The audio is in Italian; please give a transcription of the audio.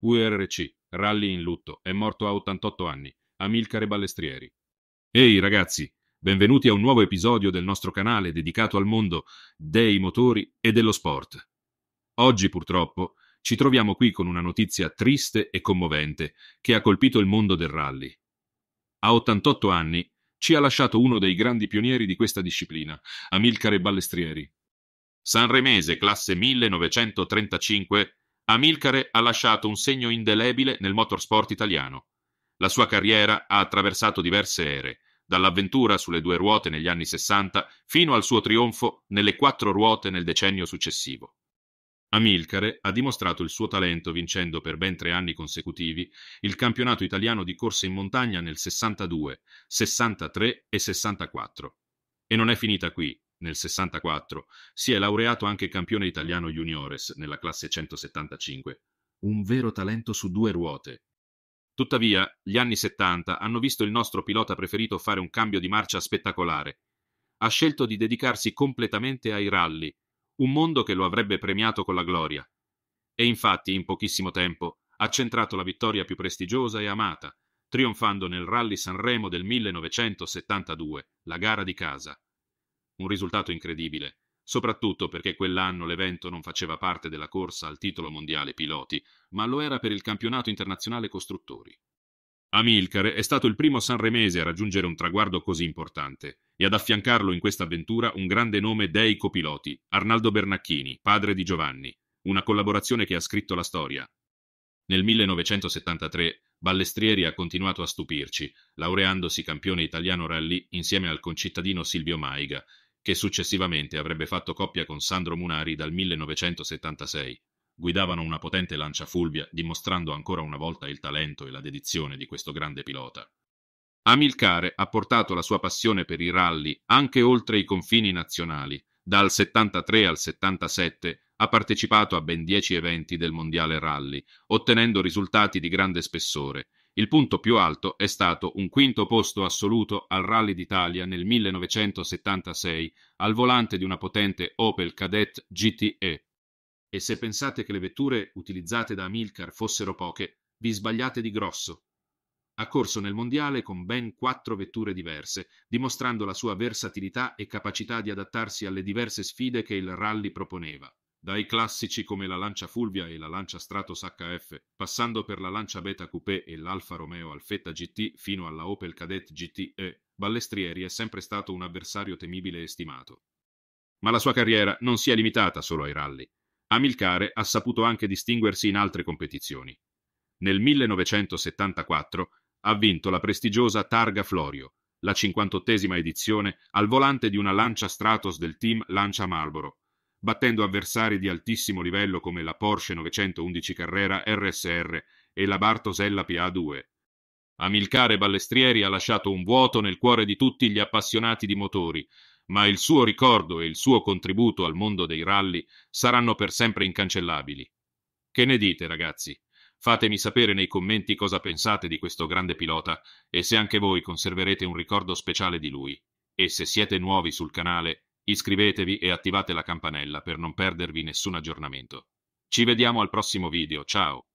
URC, rally in lutto, è morto a 88 anni, Amilcare Ballestrieri. Ehi ragazzi, benvenuti a un nuovo episodio del nostro canale dedicato al mondo dei motori e dello sport. Oggi purtroppo ci troviamo qui con una notizia triste e commovente che ha colpito il mondo del rally. A 88 anni ci ha lasciato uno dei grandi pionieri di questa disciplina, Amilcare Ballestrieri. Sanremese classe 1935 Amilcare ha lasciato un segno indelebile nel motorsport italiano. La sua carriera ha attraversato diverse ere, dall'avventura sulle due ruote negli anni 60 fino al suo trionfo nelle quattro ruote nel decennio successivo. Amilcare ha dimostrato il suo talento vincendo per ben tre anni consecutivi il campionato italiano di corse in montagna nel 62, 63 e 64. E non è finita qui nel 64, si è laureato anche campione italiano juniores nella classe 175. Un vero talento su due ruote. Tuttavia, gli anni 70 hanno visto il nostro pilota preferito fare un cambio di marcia spettacolare. Ha scelto di dedicarsi completamente ai rally, un mondo che lo avrebbe premiato con la gloria. E infatti, in pochissimo tempo, ha centrato la vittoria più prestigiosa e amata, trionfando nel Rally Sanremo del 1972, la gara di casa un risultato incredibile, soprattutto perché quell'anno l'evento non faceva parte della corsa al titolo mondiale piloti, ma lo era per il campionato internazionale costruttori. Amilcar è stato il primo sanremese a raggiungere un traguardo così importante e ad affiancarlo in questa avventura un grande nome dei copiloti, Arnaldo Bernacchini, padre di Giovanni, una collaborazione che ha scritto la storia. Nel 1973 Ballestrieri ha continuato a stupirci, laureandosi campione italiano rally insieme al concittadino Silvio Maiga che successivamente avrebbe fatto coppia con Sandro Munari dal 1976. Guidavano una potente lancia fulvia, dimostrando ancora una volta il talento e la dedizione di questo grande pilota. Amilcare ha portato la sua passione per i rally anche oltre i confini nazionali. Dal 73 al 77 ha partecipato a ben dieci eventi del Mondiale Rally, ottenendo risultati di grande spessore, il punto più alto è stato un quinto posto assoluto al Rally d'Italia nel 1976 al volante di una potente Opel Cadet GTE. E se pensate che le vetture utilizzate da Amilcar fossero poche, vi sbagliate di grosso. Ha corso nel mondiale con ben quattro vetture diverse, dimostrando la sua versatilità e capacità di adattarsi alle diverse sfide che il rally proponeva dai classici come la Lancia Fulvia e la Lancia Stratos HF, passando per la Lancia Beta Coupé e l'Alfa Romeo Alfetta GT fino alla Opel Cadet GTE, Ballestrieri è sempre stato un avversario temibile e stimato. Ma la sua carriera non si è limitata solo ai rally. Amilcare ha saputo anche distinguersi in altre competizioni. Nel 1974 ha vinto la prestigiosa Targa Florio, la 58esima edizione, al volante di una Lancia Stratos del team Lancia Marlboro, battendo avversari di altissimo livello come la Porsche 911 Carrera RSR e la Bartosella PA2. Amilcare Ballestrieri ha lasciato un vuoto nel cuore di tutti gli appassionati di motori, ma il suo ricordo e il suo contributo al mondo dei rally saranno per sempre incancellabili. Che ne dite, ragazzi? Fatemi sapere nei commenti cosa pensate di questo grande pilota e se anche voi conserverete un ricordo speciale di lui. E se siete nuovi sul canale, Iscrivetevi e attivate la campanella per non perdervi nessun aggiornamento. Ci vediamo al prossimo video, ciao!